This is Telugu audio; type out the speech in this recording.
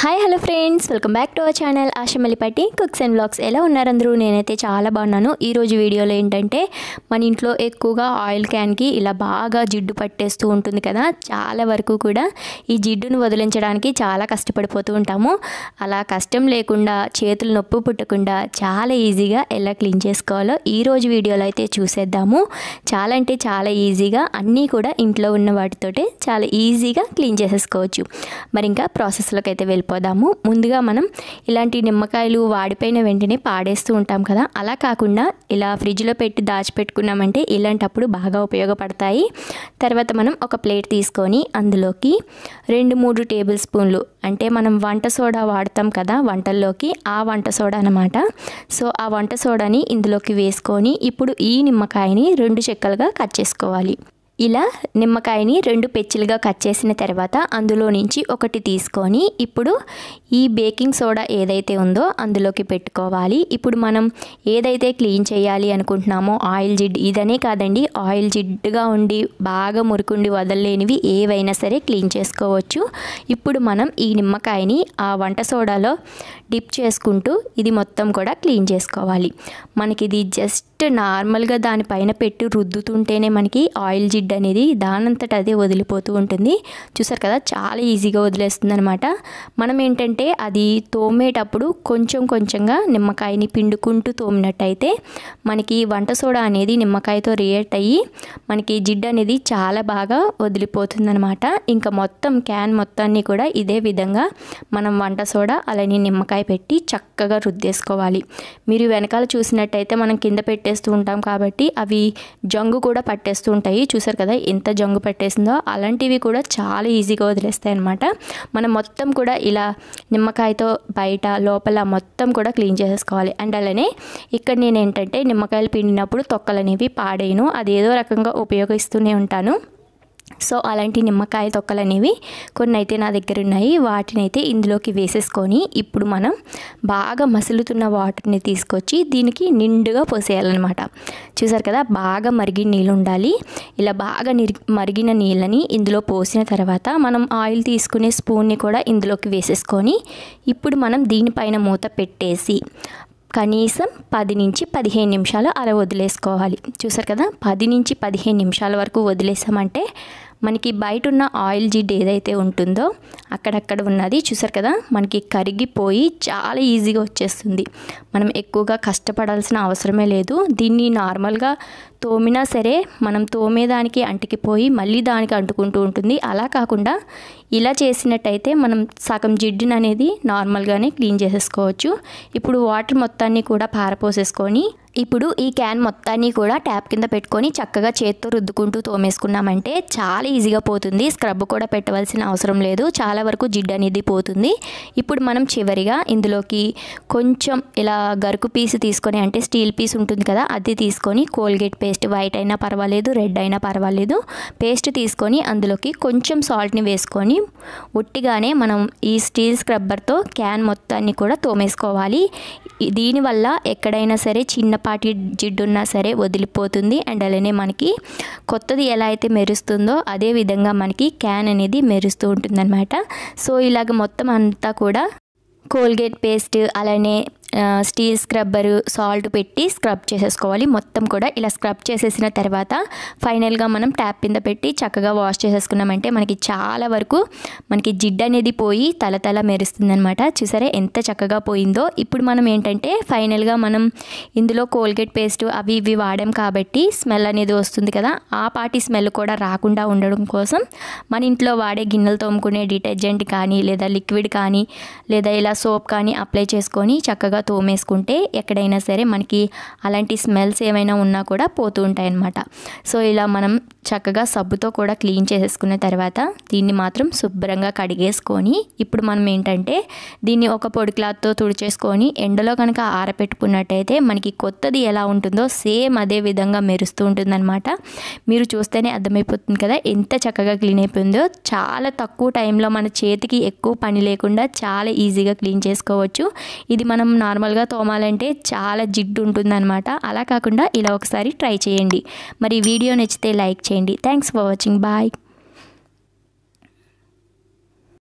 hi hello friends welcome back to our channel Ashamallipatti cooks and blogs ఎలా ఉన్నారందరూ నేనైతే చాలా బాగున్నాను ఈరోజు వీడియోలో ఏంటంటే మన ఇంట్లో ఎక్కువగా ఆయిల్ క్యాన్కి ఇలా బాగా జిడ్డు పట్టేస్తూ ఉంటుంది కదా చాలా వరకు కూడా ఈ జిడ్డును వదిలించడానికి చాలా కష్టపడిపోతూ ఉంటాము అలా కష్టం లేకుండా చేతులు నొప్పి పుట్టకుండా చాలా ఈజీగా ఎలా క్లీన్ చేసుకోవాలో ఈరోజు వీడియోలో అయితే చూసేద్దాము చాలా అంటే చాలా ఈజీగా అన్నీ కూడా ఇంట్లో ఉన్న వాటితోటే చాలా ఈజీగా క్లీన్ చేసేసుకోవచ్చు మరి ఇంకా ప్రాసెస్లోకి అయితే వెళ్ళిపోదాము ముందుగా మనం ఇలాంటి నిమ్మకాయలు వాడిపోయిన వెంటనే పాడేస్తూ ఉంటాం కదా అలా కాకుండా ఇలా ఫ్రిడ్జ్లో పెట్టి దాచిపెట్టుకున్నామంటే ఇలాంటప్పుడు బాగా ఉపయోగపడతాయి తర్వాత మనం ఒక ప్లేట్ తీసుకొని అందులోకి రెండు మూడు టేబుల్ స్పూన్లు అంటే మనం వంట సోడా వాడతాం కదా వంటల్లోకి ఆ వంట సోడా అనమాట సో ఆ వంట సోడాని ఇందులోకి వేసుకొని ఇప్పుడు ఈ నిమ్మకాయని రెండు చెక్కలుగా కట్ చేసుకోవాలి ఇలా నిమ్మకాయని రెండు పెచ్చులుగా కట్ చేసిన తర్వాత అందులో నుంచి ఒకటి తీసుకొని ఇప్పుడు ఈ బేకింగ్ సోడా ఏదైతే ఉందో అందులోకి పెట్టుకోవాలి ఇప్పుడు మనం ఏదైతే క్లీన్ చేయాలి అనుకుంటున్నామో ఆయిల్ జిడ్ ఇదనే కాదండి ఆయిల్ జిడ్డుగా ఉండి బాగా మురుకుండి వదలలేనివి ఏవైనా సరే క్లీన్ చేసుకోవచ్చు ఇప్పుడు మనం ఈ నిమ్మకాయని ఆ వంట సోడాలో డిప్ చేసుకుంటూ ఇది మొత్తం కూడా క్లీన్ చేసుకోవాలి మనకి ఇది జస్ట్ నార్మల్గా దానిపైన పెట్టి రుద్దుతుంటేనే మనకి ఆయిల్ జిడ్ జిడ్ అనేది దానంతట అదే వదిలిపోతూ ఉంటుంది చూసారు కదా చాలా ఈజీగా వదిలేస్తుంది అనమాట మనం ఏంటంటే అది తోమేటప్పుడు కొంచెం కొంచెంగా నిమ్మకాయని పిండుకుంటూ తోమినట్టయితే మనకి వంట సోడా అనేది నిమ్మకాయతో రియేట్ అయ్యి మనకి జిడ్ అనేది చాలా బాగా వదిలిపోతుంది అనమాట ఇంకా మొత్తం క్యాన్ మొత్తాన్ని కూడా ఇదే విధంగా మనం వంట సోడా అలానే నిమ్మకాయ పెట్టి చక్కగా రుద్దేసుకోవాలి మీరు వెనకాల చూసినట్టయితే మనం కింద పెట్టేస్తూ ఉంటాం కాబట్టి అవి జంగు కూడా పట్టేస్తూ ఉంటాయి చూసారు కదా ఎంత జంగు పట్టేసిందో అలాంటివి కూడా చాలా ఈజీగా వదిలేస్తాయి అనమాట మనం మొత్తం కూడా ఇలా నిమ్మకాయతో బయట లోపల మొత్తం కూడా క్లీన్ చేసేసుకోవాలి అండ్ అలానే ఇక్కడ నేను ఏంటంటే నిమ్మకాయలు పిండినప్పుడు తొక్కలు అనేవి పాడేయను అదేదో రకంగా ఉపయోగిస్తూనే ఉంటాను సో అలాంటి నిమ్మకాయ తొక్కలు అనేవి కొన్ని అయితే నా దగ్గర ఉన్నాయి వాటిని అయితే ఇందులోకి వేసేసుకొని ఇప్పుడు మనం బాగా మసులుతున్న వాటర్ని తీసుకొచ్చి దీనికి నిండుగా పోసేయాలన్నమాట చూసారు కదా బాగా మరిగిన నీళ్ళు ఉండాలి ఇలా బాగా మరిగిన నీళ్ళని ఇందులో పోసిన తర్వాత మనం ఆయిల్ తీసుకునే స్పూన్ని కూడా ఇందులోకి వేసేసుకొని ఇప్పుడు మనం దీనిపైన మూత పెట్టేసి కనీసం పది నుంచి పదిహేను నిమిషాలు అలా వదిలేసుకోవాలి చూసారు కదా పది నుంచి పదిహేను నిమిషాల వరకు వదిలేసామంటే మనకి బయట ఉన్న ఆయిల్ జిడ్ ఏదైతే ఉంటుందో అక్కడక్కడ ఉన్నది చూసారు కదా మనకి కరిగిపోయి చాలా ఈజీగా వచ్చేస్తుంది మనం ఎక్కువగా కష్టపడాల్సిన అవసరమే లేదు దీన్ని నార్మల్గా తోమినా సరే మనం తోమేదానికి అంటికిపోయి మళ్ళీ దానికి అంటుకుంటూ ఉంటుంది అలా కాకుండా ఇలా చేసినట్టయితే మనం సగం జిడ్డుని అనేది నార్మల్గానే క్లీన్ చేసేసుకోవచ్చు ఇప్పుడు వాటర్ మొత్తాన్ని కూడా పారపోసేసుకొని ఇప్పుడు ఈ క్యాన్ మొత్తాన్ని కూడా ట్యాప్ కింద పెట్టుకొని చక్కగా చేత్తో రుద్దుకుంటూ తోమేసుకున్నామంటే చాలా ఈజీగా పోతుంది స్క్రబ్ కూడా పెట్టవలసిన అవసరం లేదు చాలా చాలా వరకు జిడ్డు అనేది పోతుంది ఇప్పుడు మనం చివరిగా ఇందులోకి కొంచెం ఇలా గరుకు పీస్ తీసుకొని అంటే స్టీల్ పీస్ ఉంటుంది కదా అది తీసుకొని కోల్గేట్ పేస్ట్ వైట్ అయినా పర్వాలేదు రెడ్ అయినా పర్వాలేదు పేస్ట్ తీసుకొని అందులోకి కొంచెం సాల్ట్ని వేసుకొని ఒట్టిగానే మనం ఈ స్టీల్ స్క్రబ్బర్తో క్యాన్ మొత్తాన్ని కూడా తోమేసుకోవాలి దీనివల్ల ఎక్కడైనా సరే చిన్నపాటి జిడ్డు ఉన్నా సరే వదిలిపోతుంది అండ్ అలానే మనకి కొత్తది ఎలా అయితే మెరుస్తుందో అదే విధంగా మనకి క్యాన్ అనేది మెరుస్తూ ఉంటుందన్నమాట సో ఇలాగ మొత్తం అంతా కూడా కోల్గేట్ పేస్ట్ అలానే స్టీల్ స్క్రబ్బరు సాల్ట్ పెట్టి స్క్రబ్ చేసేసుకోవాలి మొత్తం కూడా ఇలా స్క్రబ్ చేసేసిన తర్వాత ఫైనల్గా మనం ట్యాప్ కింద పెట్టి చక్కగా వాష్ చేసేసుకున్నామంటే మనకి చాలా వరకు మనకి జిడ్ అనేది పోయి తలతల మెరుస్తుందనమాట చూసారే ఎంత చక్కగా పోయిందో ఇప్పుడు మనం ఏంటంటే ఫైనల్గా మనం ఇందులో కోల్గేట్ పేస్ట్ అవి ఇవి వాడాం కాబట్టి స్మెల్ అనేది వస్తుంది కదా ఆ పాటి స్మెల్ కూడా రాకుండా ఉండడం కోసం మన ఇంట్లో వాడే గిన్నెలు తోముకునే డిటర్జెంట్ కానీ లేదా లిక్విడ్ కానీ లేదా ఇలా సోప్ కానీ అప్లై చేసుకొని చక్కగా తోమేసుకుంటే ఎక్కడైనా సరే మనకి అలాంటి స్మెల్స్ ఏమైనా ఉన్నా కూడా పోతూ ఉంటాయి అన్నమాట సో ఇలా మనం చక్కగా సబ్బుతో కూడా క్లీన్ చేసేసుకున్న తర్వాత దీన్ని మాత్రం శుభ్రంగా కడిగేసుకొని ఇప్పుడు మనం ఏంటంటే దీన్ని ఒక పొడి క్లాత్తో తుడిచేసుకొని ఎండలో కనుక ఆరపెట్టుకున్నట్టయితే మనకి కొత్తది ఎలా ఉంటుందో సేమ్ అదే విధంగా మెరుస్తూ ఉంటుందన్నమాట మీరు చూస్తేనే అర్థమైపోతుంది కదా ఎంత చక్కగా క్లీన్ అయిపోయిందో చాలా తక్కువ టైంలో మన చేతికి ఎక్కువ పని లేకుండా చాలా ఈజీగా క్లీన్ చేసుకోవచ్చు ఇది మనం నార్మల్గా తోమాలంటే చాలా జిడ్డు ఉంటుందన్నమాట అలా కాకుండా ఇలా ఒకసారి ట్రై చేయండి మరి వీడియో నచ్చితే లైక్ చేయండి థ్యాంక్స్ ఫర్ వాచింగ్ బాయ్